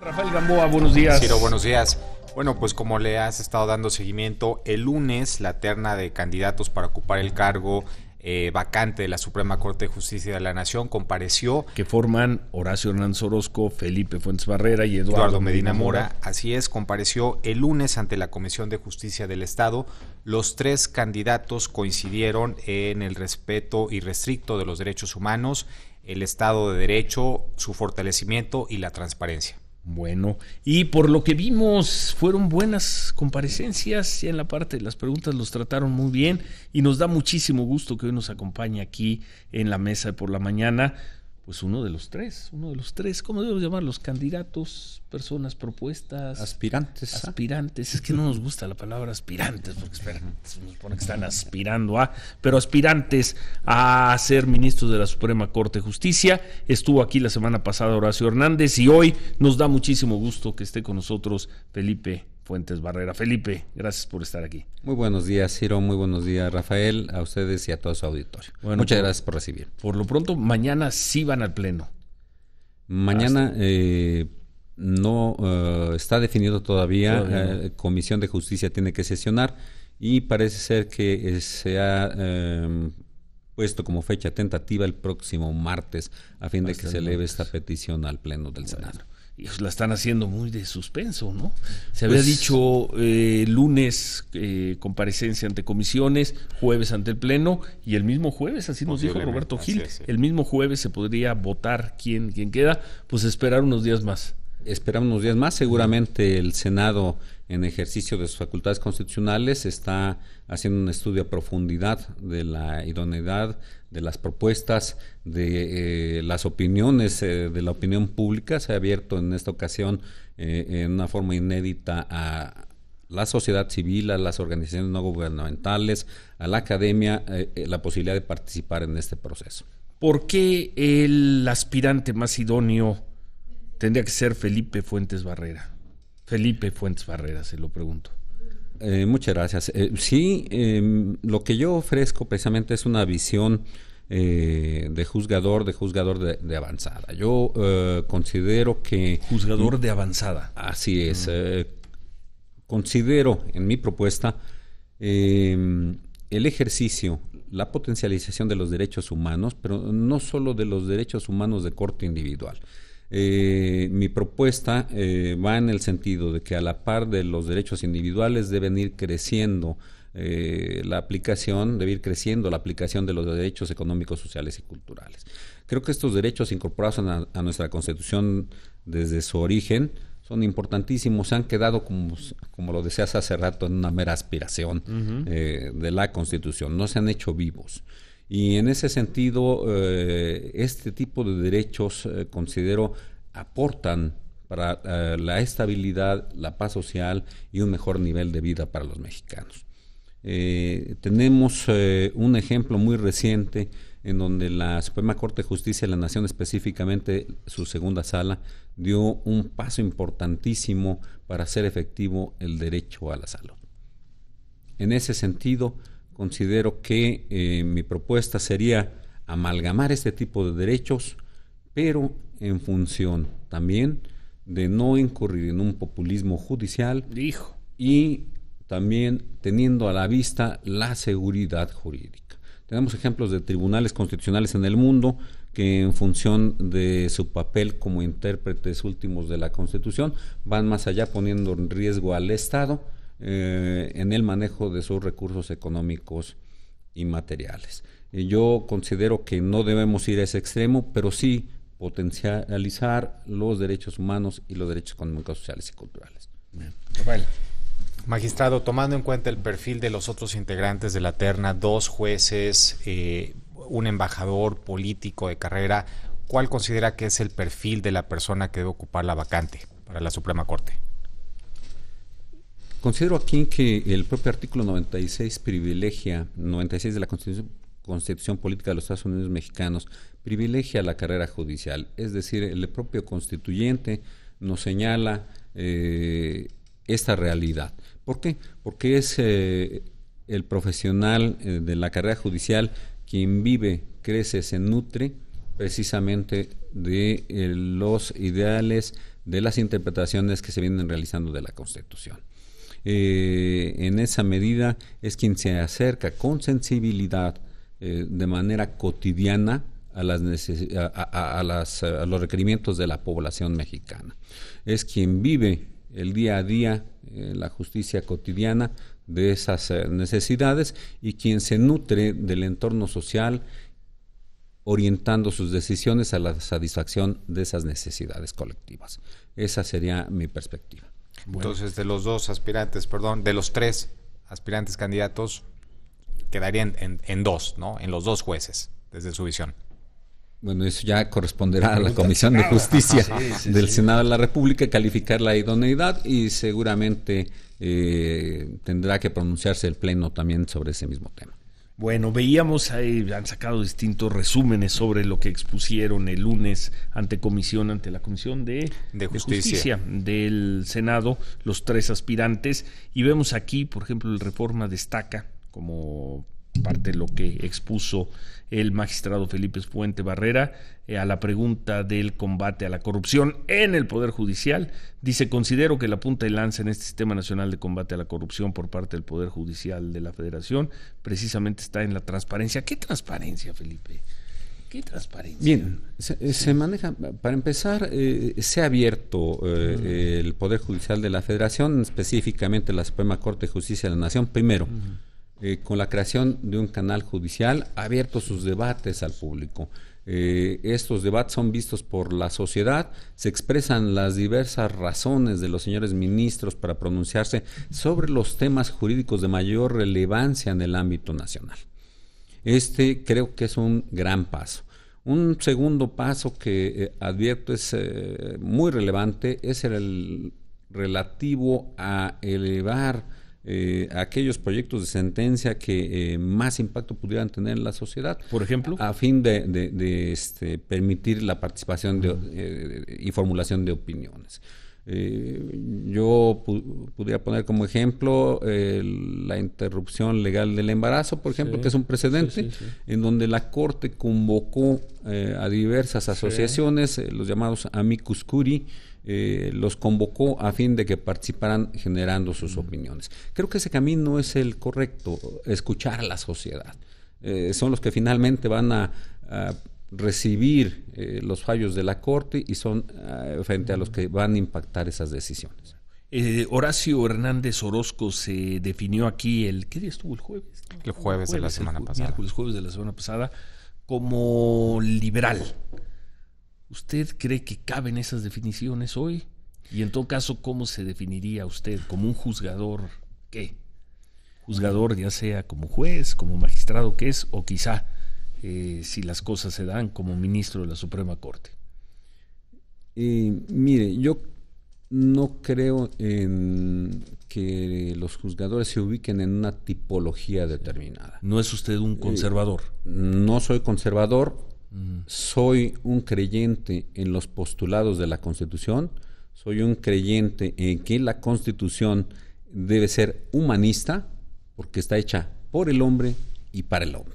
Rafael Gamboa, buenos días. Ciro, buenos días. Bueno, pues como le has estado dando seguimiento, el lunes la terna de candidatos para ocupar el cargo eh, vacante de la Suprema Corte de Justicia de la Nación compareció. Que forman Horacio Hernández Orozco, Felipe Fuentes Barrera y Eduardo, Medina, Mora. Así es, compareció el lunes ante la Comisión de Justicia del Estado. Los tres candidatos coincidieron en el respeto irrestricto de los derechos humanos, el Estado de Derecho, su fortalecimiento y la transparencia. Bueno, y por lo que vimos, fueron buenas comparecencias. Ya en la parte de las preguntas los trataron muy bien y nos da muchísimo gusto que hoy nos acompañe aquí en la mesa por la mañana pues uno de los tres, uno de los tres, ¿cómo debemos llamarlos? Candidatos, personas propuestas. Aspirantes. Ah. Aspirantes. Es que no nos gusta la palabra aspirantes, porque esperan, se nos pone que están aspirando a, pero aspirantes a ser ministros de la Suprema Corte de Justicia. Estuvo aquí la semana pasada Horacio Hernández y hoy nos da muchísimo gusto que esté con nosotros Felipe Fuentes Barrera. Felipe, gracias por estar aquí. Muy buenos días, Ciro. Muy buenos días, Rafael, a ustedes y a todo su auditorio. Muchas gracias por recibir. Por lo pronto, mañana sí van al Pleno. Mañana eh, no eh, está definido todavía. Eh, Comisión de Justicia tiene que sesionar y parece ser que se ha em, puesto como fecha tentativa el próximo martes a fin de que se eleve esta petición al Pleno del Senado. Y la están haciendo muy de suspenso, ¿no? Se había pues, dicho eh, lunes eh, comparecencia ante comisiones, jueves ante el Pleno, y el mismo jueves, así nos dijo Roberto Gil, el mismo jueves se podría votar quién, quién queda, pues esperar unos días más esperamos unos días más. Seguramente el Senado, en ejercicio de sus facultades constitucionales, está haciendo un estudio a profundidad de la idoneidad, de las propuestas, de eh, las opiniones eh, de la opinión pública. Se ha abierto en esta ocasión eh, en una forma inédita a la sociedad civil, a las organizaciones no gubernamentales, a la academia, la posibilidad de participar en este proceso. ¿Por qué el aspirante más idóneo? Tendría que ser Felipe Fuentes Barrera. Felipe Fuentes Barrera, se lo pregunto. Eh, muchas gracias. Eh, sí, em, lo que yo ofrezco precisamente es una visión eh, de juzgador, de juzgador de, avanzada. Yo considero que... Juzgador de avanzada. Así es. considero en mi propuesta em, el ejercicio, la potencialización de los derechos humanos, pero no solo de los derechos humanos de corte individual eh, mi propuesta eh, va en el sentido de que a la par de los derechos individuales deben ir creciendo eh, la aplicación, debe ir creciendo la aplicación de los derechos económicos, sociales y culturales. Creo que estos derechos incorporados a, nuestra Constitución desde su origen son importantísimos, se han quedado, como, lo decías hace rato, en una mera aspiración eh, de la Constitución, no se han hecho vivos. Y en ese sentido, eh, este tipo de derechos eh, considero aportan para eh, la estabilidad, la paz social y un mejor nivel de vida para los mexicanos. tenemos un ejemplo muy reciente en donde la Suprema Corte de Justicia de la Nación, específicamente su segunda sala, dio un paso importantísimo para hacer efectivo el derecho a la salud. En ese sentido, considero que eh, mi propuesta sería amalgamar este tipo de derechos, pero en función también de no incurrir en un populismo judicial y también teniendo a la vista la seguridad jurídica. Tenemos ejemplos de tribunales constitucionales en el mundo que en función de su papel como intérpretes últimos de la Constitución van más allá poniendo en riesgo al Estado eh, en el manejo de sus recursos económicos y materiales. Eh, yo considero que no debemos ir a ese extremo, pero sí potencializar los derechos humanos y los derechos económicos, sociales y culturales. Rafael. Magistrado, tomando en cuenta el perfil de los otros integrantes de la terna, dos jueces, eh, un embajador político de carrera, ¿cuál considera que es el perfil de la persona que debe ocupar la vacante para la Suprema Corte? Considero aquí que el propio artículo 96 privilegia, 96 de la Constitución, Concepción Política de los Estados Unidos Mexicanos, privilegia la carrera judicial. Es decir, el propio constituyente nos señala eh, esta realidad. ¿Por qué? Porque es eh, el profesional eh, de la carrera judicial quien vive, crece, se nutre precisamente de los ideales, de las interpretaciones que se vienen realizando de la Constitución. Eh, en esa medida es quien se acerca con sensibilidad eh, de manera cotidiana a, los requerimientos de la población mexicana. Es quien vive el día a día eh, la justicia cotidiana de esas necesidades y quien se nutre del entorno social orientando sus decisiones a la satisfacción de esas necesidades colectivas. Esa sería mi perspectiva. Entonces, de los dos aspirantes, perdón, de los tres aspirantes candidatos, quedarían en, dos, ¿no? En los dos jueces, desde su visión. Bueno, eso ya corresponderá a la Comisión de ah, Justicia del Senado de la República, calificar la idoneidad y seguramente eh, tendrá que pronunciarse el Pleno también sobre ese mismo tema. Bueno, veíamos, ahí, han sacado distintos resúmenes sobre lo que expusieron el lunes ante comisión, ante la Comisión de, justicia. justicia. del Senado, los tres aspirantes, y vemos aquí, por ejemplo, el Reforma destaca como parte de lo que expuso el magistrado Felipe Fuente Barrera eh, a la pregunta del combate a la corrupción en el Poder Judicial. Dice, considero que la punta de lanza en este Sistema Nacional de Combate a la Corrupción por parte del Poder Judicial de la Federación precisamente está en la transparencia. ¿Qué transparencia, Felipe? ¿Qué transparencia? Bien, se, eh, maneja, para empezar, eh, se ha abierto el Poder Judicial de la Federación, específicamente la Suprema Corte de Justicia de la Nación, primero. Eh, con la creación de un canal judicial, ha abierto sus debates al público. Eh, estos debates son vistos por la sociedad, se expresan las diversas razones de los señores ministros para pronunciarse sobre los temas jurídicos de mayor relevancia en el ámbito nacional. Este creo que es un gran paso. Un segundo paso que eh, advierto es muy relevante es el relativo a elevar eh, aquellos proyectos de sentencia que eh, más impacto pudieran tener en la sociedad. Por ejemplo. A fin de, este, permitir la participación eh, y formulación de opiniones. yo podría poner como ejemplo la interrupción legal del embarazo, por ejemplo, que es un precedente en donde la Corte convocó a diversas asociaciones, los llamados amicus curiae, eh, los convocó a fin de que participaran generando sus opiniones. Creo que ese camino es el correcto, escuchar a la sociedad. Eh, son los que finalmente van a, recibir eh, los fallos de la Corte y son frente a los que van a impactar esas decisiones. Horacio Hernández Orozco se definió aquí el ¿qué día estuvo el jueves? El jueves, de la semana pasada. El jueves de la semana pasada como liberal. ¿Usted cree que caben esas definiciones hoy? Y en todo caso, ¿cómo se definiría usted como un juzgador? ¿Qué? Juzgador ya sea como juez, como magistrado que es, o quizá, eh, si las cosas se dan, como ministro de la Suprema Corte. Eh, mire, yo no creo en que los juzgadores se ubiquen en una tipología determinada. ¿No es usted un eh, conservador? no soy conservador, soy un creyente en los postulados de la Constitución, soy un creyente en que la Constitución debe ser humanista porque está hecha por el hombre y para el hombre.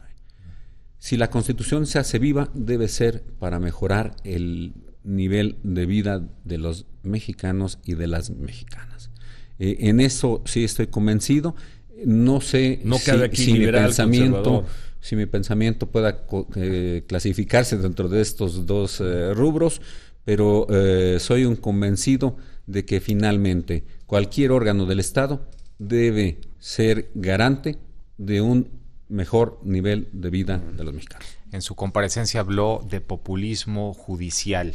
Si la Constitución se hace viva, debe ser para mejorar el nivel de vida de los mexicanos y de las mexicanas. Eh, en eso sí estoy convencido. No sé no si, si mi pensamiento si mi pensamiento pueda eh, clasificarse dentro de estos dos eh, rubros, pero eh, soy un convencido de que finalmente cualquier órgano del Estado debe ser garante de un mejor nivel de vida de los mexicanos. En su comparecencia habló de populismo judicial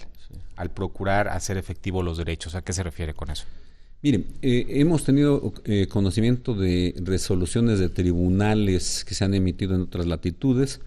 al procurar hacer efectivos los derechos. ¿A qué se refiere con eso? Mire, eh, hemos tenido eh, conocimiento de resoluciones de tribunales que se han emitido en otras latitudes,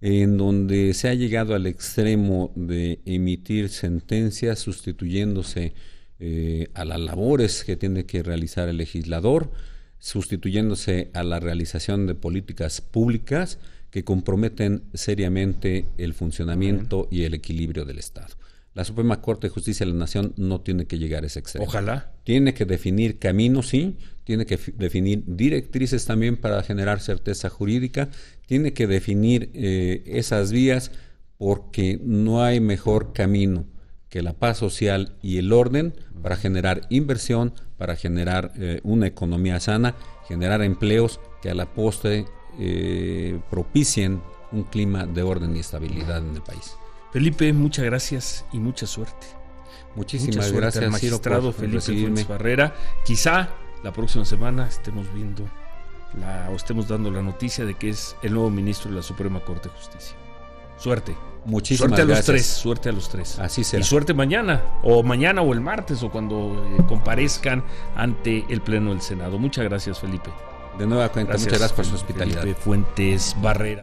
en donde se ha llegado al extremo de emitir sentencias sustituyéndose eh, a las labores que tiene que realizar el legislador, sustituyéndose a la realización de políticas públicas que comprometen seriamente el funcionamiento y el equilibrio del Estado la Suprema Corte de Justicia de la Nación no tiene que llegar a ese extremo. Ojalá. Tiene que definir caminos, sí, tiene que definir directrices también para generar certeza jurídica, tiene que definir eh, esas vías porque no hay mejor camino que la paz social y el orden para generar inversión, para generar eh, una economía sana, generar empleos que a la postre eh, propicien un clima de orden y estabilidad en el país. Felipe, muchas gracias y mucha suerte. Muchísimas gracias, al magistrado Felipe Fuentes Barrera. Quizá la próxima semana estemos viendo o estemos dando la noticia de que es el nuevo ministro de la Suprema Corte de Justicia. Suerte. Muchísimas gracias. suerte a los tres, suerte a los tres. Así será. Y suerte mañana, o mañana o el martes, o cuando eh, comparezcan ante el Pleno del Senado. Muchas gracias, Felipe. De nueva cuenta, muchas gracias por su hospitalidad. Felipe Fuentes Barrera.